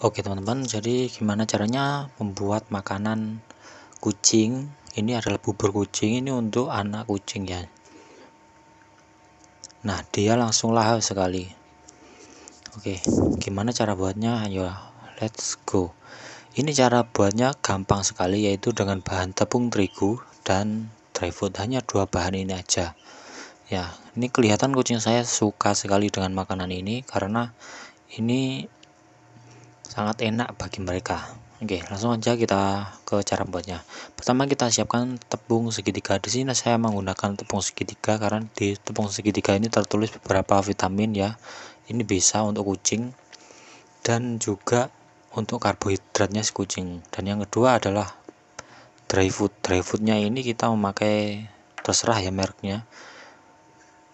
Oke teman-teman, jadi gimana caranya membuat makanan kucing? Ini adalah bubur kucing, ini untuk anak kucing ya. Nah, dia langsung lahap sekali. Oke, gimana cara buatnya? Ayo, let's go. Ini cara buatnya gampang sekali yaitu dengan bahan tepung terigu dan dry food hanya dua bahan ini aja. Ya, ini kelihatan kucing saya suka sekali dengan makanan ini karena ini sangat enak bagi mereka. Oke, langsung aja kita ke cara membuatnya. Pertama kita siapkan tepung segitiga. Di sini saya menggunakan tepung segitiga karena di tepung segitiga ini tertulis beberapa vitamin ya. Ini bisa untuk kucing dan juga untuk karbohidratnya si kucing. Dan yang kedua adalah dry food. Dry foodnya ini kita memakai terserah ya mereknya.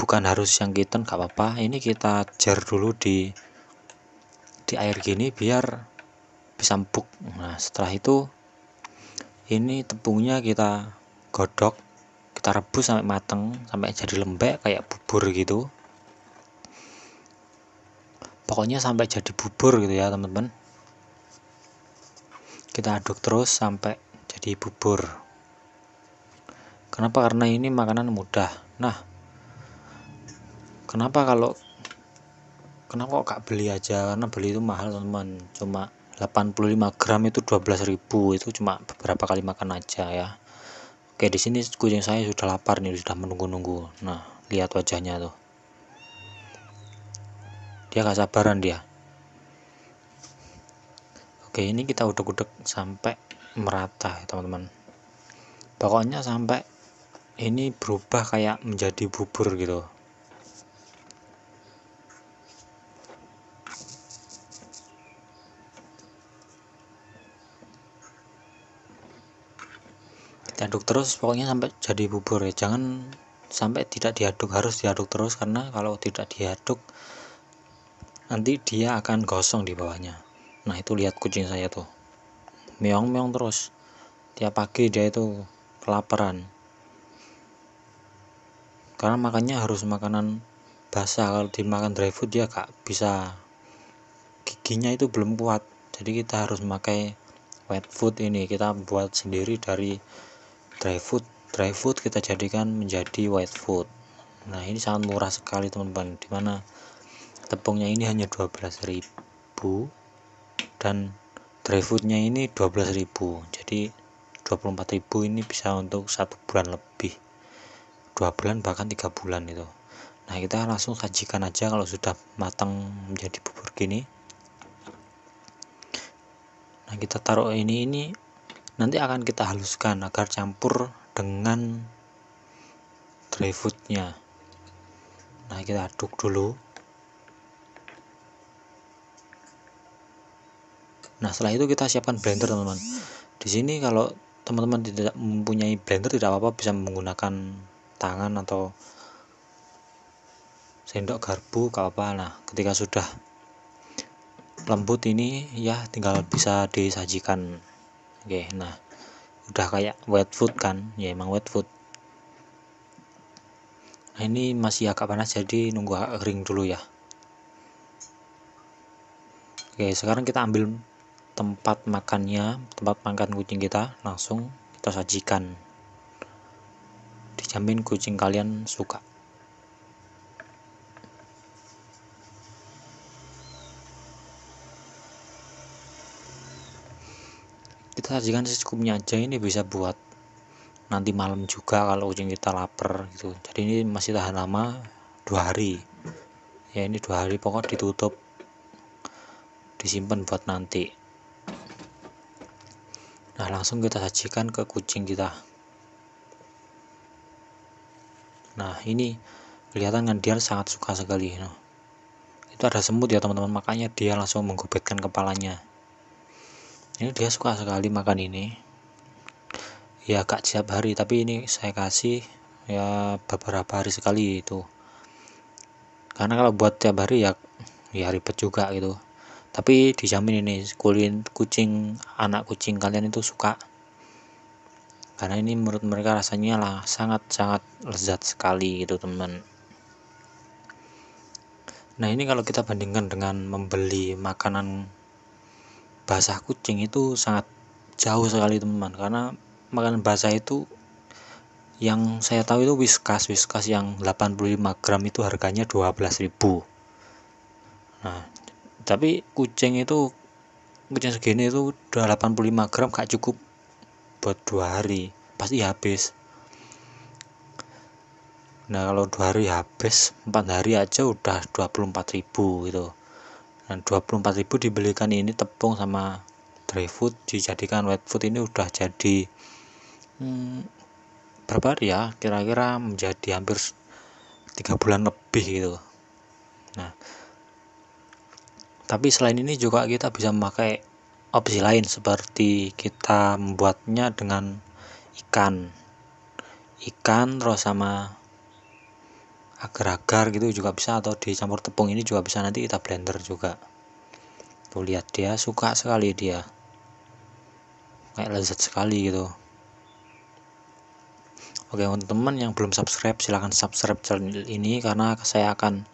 Bukan harus yang kitten, gak apa-apa. Ini kita jar dulu di di air gini biar bisa empuk nah setelah itu ini tepungnya kita godok kita rebus sampai mateng sampai jadi lembek kayak bubur gitu pokoknya sampai jadi bubur gitu ya teman-teman kita aduk terus sampai jadi bubur kenapa karena ini makanan mudah nah kenapa kalau kenapa kok gak beli aja karena beli itu mahal teman-teman cuma 85 gram itu 12.000 itu cuma beberapa kali makan aja ya oke di sini kucing saya sudah lapar nih sudah menunggu-nunggu nah lihat wajahnya tuh dia gak sabaran dia oke ini kita udah-udah sampai merata ya, teman-teman pokoknya sampai ini berubah kayak menjadi bubur gitu diaduk terus pokoknya sampai jadi bubur ya jangan sampai tidak diaduk harus diaduk terus karena kalau tidak diaduk nanti dia akan gosong di bawahnya nah itu lihat kucing saya tuh meong meong terus tiap pagi dia itu kelaparan karena makannya harus makanan basah kalau dimakan dry food dia gak bisa giginya itu belum kuat jadi kita harus memakai wet food ini kita buat sendiri dari dry food dry food kita jadikan menjadi white food nah ini sangat murah sekali teman-teman dimana tepungnya ini hanya 12.000 dan dry foodnya ini 12.000 jadi 24.000 ini bisa untuk satu bulan lebih dua bulan bahkan tiga bulan itu nah kita langsung sajikan aja kalau sudah matang menjadi bubur gini nah kita taruh ini ini nanti akan kita haluskan agar campur dengan dry foodnya nah kita aduk dulu nah setelah itu kita siapkan blender teman-teman di sini kalau teman-teman tidak mempunyai blender tidak apa-apa bisa menggunakan tangan atau sendok garpu kalau apa nah ketika sudah lembut ini ya tinggal bisa disajikan Oke, nah udah kayak wet food kan, ya emang wet food. Nah ini masih agak panas jadi nunggu kering dulu ya. Oke, sekarang kita ambil tempat makannya, tempat makan kucing kita, langsung kita sajikan. Dijamin kucing kalian suka. kita sajikan secukupnya aja ini bisa buat nanti malam juga kalau kucing kita lapar gitu jadi ini masih tahan lama dua hari ya ini dua hari pokok ditutup disimpan buat nanti nah langsung kita sajikan ke kucing kita nah ini kelihatan kan dia sangat suka sekali nah. itu ada semut ya teman-teman makanya dia langsung menggobetkan kepalanya ini dia suka sekali makan ini ya kak siap hari tapi ini saya kasih ya beberapa hari sekali itu karena kalau buat tiap hari ya ya ribet juga gitu tapi dijamin ini kulin kucing anak kucing kalian itu suka karena ini menurut mereka rasanya lah sangat-sangat lezat sekali gitu teman nah ini kalau kita bandingkan dengan membeli makanan basah kucing itu sangat jauh sekali teman-teman karena makanan basah itu yang saya tahu itu whiskas whiskas yang 85 gram itu harganya 12.000 nah tapi kucing itu kucing segini itu 85 gram gak cukup buat dua hari pasti habis nah kalau dua hari habis empat hari aja udah 24.000 gitu Nah, dan 24.000 dibelikan ini tepung sama dry food dijadikan wet food ini udah jadi hmm, berapa hari ya kira-kira menjadi hampir tiga bulan lebih gitu nah tapi selain ini juga kita bisa memakai opsi lain seperti kita membuatnya dengan ikan ikan terus sama agar-agar gitu juga bisa atau dicampur tepung ini juga bisa nanti kita blender juga tuh lihat dia suka sekali dia kayak lezat sekali gitu oke teman teman yang belum subscribe silahkan subscribe channel ini karena saya akan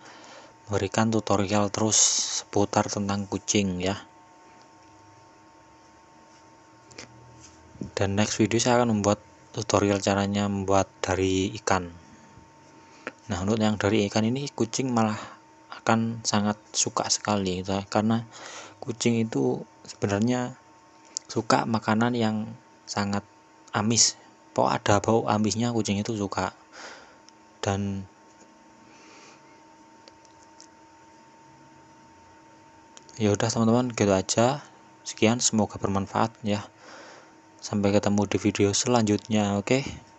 memberikan tutorial terus seputar tentang kucing ya dan next video saya akan membuat tutorial caranya membuat dari ikan Nah, untuk yang dari ikan ini kucing malah akan sangat suka sekali gitu, ya. karena kucing itu sebenarnya suka makanan yang sangat amis. Pok ada bau amisnya kucing itu suka. Dan ya udah teman-teman gitu aja. Sekian semoga bermanfaat ya. Sampai ketemu di video selanjutnya, oke? Okay?